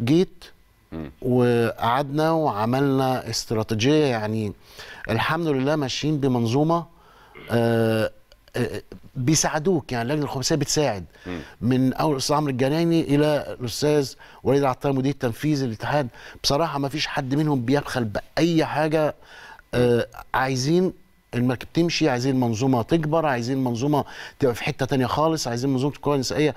جيت وقعدنا وعملنا استراتيجيه يعني الحمد لله ماشيين بمنظومه آه، آه، بيساعدوك يعني اللجنه الخماسيه بتساعد من اول الاستاذ عمرو الجناني الى الاستاذ وليد العطار مدير التنفيذي للاتحاد بصراحه ما فيش حد منهم بيبخل باي حاجه آه، عايزين المركب تمشي عايزين منظومه تكبر عايزين منظومه تبقى في حته تانية خالص عايزين منظومه الكره النسائيه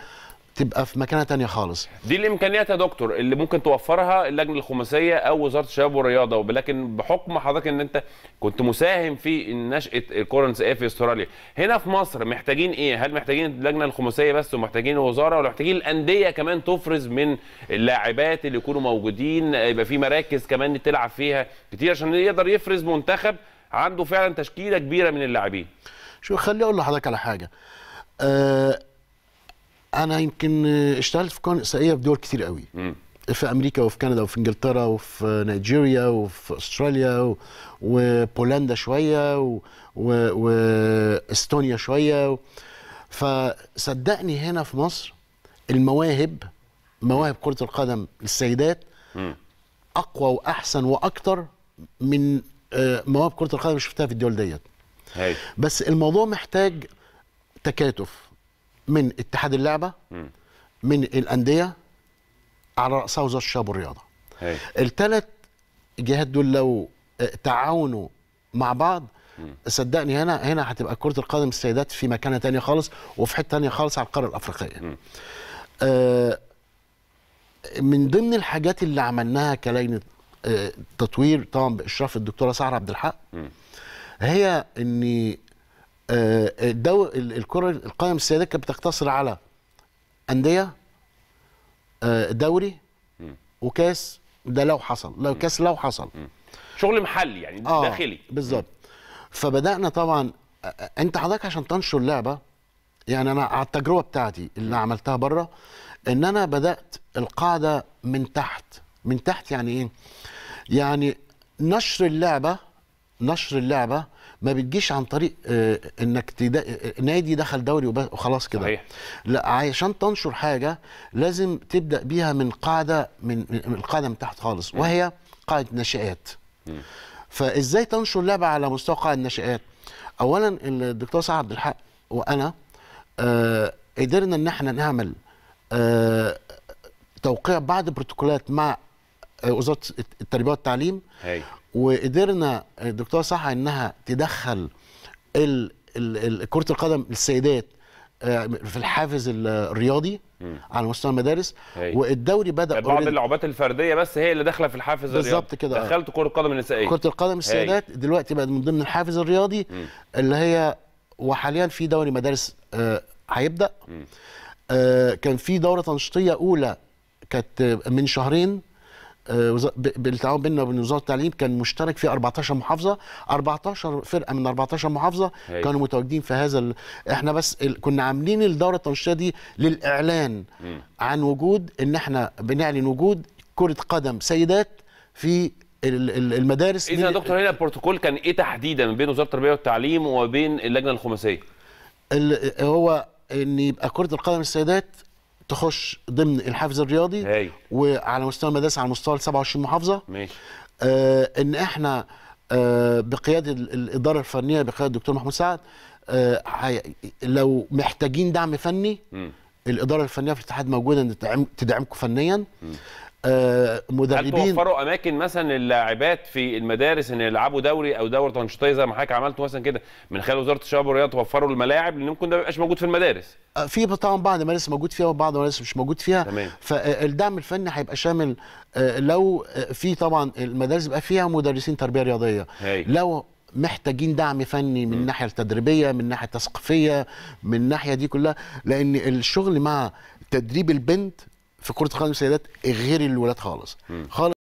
تبقى في مكانه تانية خالص دي الامكانيات يا دكتور اللي ممكن توفرها اللجنه الخماسيه او وزاره الشباب والرياضه ولكن بحكم حضرتك ان انت كنت مساهم في نشاه الكره النسائيه في استراليا هنا في مصر محتاجين ايه هل محتاجين اللجنه الخماسيه بس ومحتاجين الوزاره ولا محتاجين الانديه كمان تفرز من اللاعبات اللي يكونوا موجودين يبقى في مراكز كمان تلعب فيها كتير عشان يقدر يفرز منتخب عنده فعلا تشكيله كبيره من اللاعبين شو خليني اقول لحضرتك على حاجه أه انا يمكن اشتغلت في قناه نسائيه في دول كتير قوي في امريكا وفي كندا وفي انجلترا وفي نيجيريا وفي استراليا و... وبولندا شويه و... و... واستونيا شويه و... فصدقني هنا في مصر المواهب مواهب كره القدم للسيدات اقوى واحسن واكتر من آه، مواهب كره القدم اللي شفتها في الدول ديت بس الموضوع محتاج تكاتف من اتحاد اللعبه من الانديه على راسها وزاره الشباب والرياضه الثلاث جهات دول لو تعاونوا مع بعض صدقني هنا هنا هتبقى كره القدم السيدات في مكانه تانية خالص وفي حته تانية خالص على القاره الافريقيه آه، من ضمن الحاجات اللي عملناها كلجنه آه، تطوير طبعا باشراف الدكتوره سعر عبد الحق هي ان آه، الدور الكره القائمه السياديه كانت بتقتصر على انديه آه، دوري وكاس ده لو حصل لو كاس لو حصل شغل محلي يعني آه داخلي بالظبط فبدانا طبعا انت حضرتك عشان تنشر اللعبه يعني انا على التجربه بتاعتي اللي عملتها بره ان انا بدات القاعده من تحت من تحت يعني ايه يعني نشر اللعبه نشر اللعبه ما بتجيش عن طريق آه، انك تد... آه، آه، نادي دخل دوري وخلاص كده صحيح. لا عشان تنشر حاجه لازم تبدا بيها من قاعده من, من القاعده من تحت خالص وهي قاعده نشئات فازاي تنشر لعبه على مستوى قاعده النشئات اولا الدكتور سعد عبد الحق وانا قدرنا ان احنا نعمل توقيع بعض البروتوكولات مع آه، وزاره التربيه والتعليم هي. وقدرنا الدكتوره آه، صح انها تدخل كره القدم للسيدات آه، في الحافز الرياضي على مستوى المدارس هي. والدوري بدا بعض اللعبات الفرديه بس هي اللي داخله في الحافز الرياضي بالظبط كده دخلت كره القدم النسائيه كره القدم السيدات دلوقتي بقت من ضمن الحافز الرياضي م. اللي هي وحاليا في دوري مدارس هيبدا آه آه كان في دوره تنشيطيه اولى كانت من شهرين آه، بالتعاون بيننا وبين وزاره التعليم كان مشترك في 14 محافظه 14 فرقه من 14 محافظه هي. كانوا متواجدين في هذا ال... احنا بس ال... كنا عاملين الدوره التنشيطيه دي للاعلان م. عن وجود ان احنا بنعلن وجود كره قدم سيدات في المدارس اذا يا دكتور هنا البروتوكول كان ايه تحديدا بين وزاره التربيه والتعليم وبين اللجنه الخماسيه هو ان يبقى كره القدم السيدات تخش ضمن الحافز الرياضي هي. وعلى مستوى المدارس على مستوى 27 محافظه ماشي آه ان احنا آه بقياده الاداره الفنيه بقياده الدكتور محمود سعد آه لو محتاجين دعم فني م. الاداره الفنيه في الاتحاد موجوده ان تدعمكم فنيا آه مدربين هل توفروا اماكن مثلا للاعبات في المدارس ان يلعبوا دوري او دوره تنشيطيه زي ما حضرتك عملتوا مثلا كده من خلال وزاره الشباب والرياضه توفروا الملاعب لان ممكن ده ما بيبقاش موجود في المدارس آه في طبعا بعض المدارس موجود فيها وبعض المدارس مش موجود فيها تمام. فالدعم آه، الفني هيبقى شامل آه لو آه، في طبعا المدارس يبقى فيها مدرسين تربيه رياضيه هي. لو محتاجين دعم فني من الناحيه التدريبيه من الناحيه التثقيفيه من الناحيه دي كلها لان الشغل مع تدريب البنت في كره قدم السيدات غير الولاد خالص خالص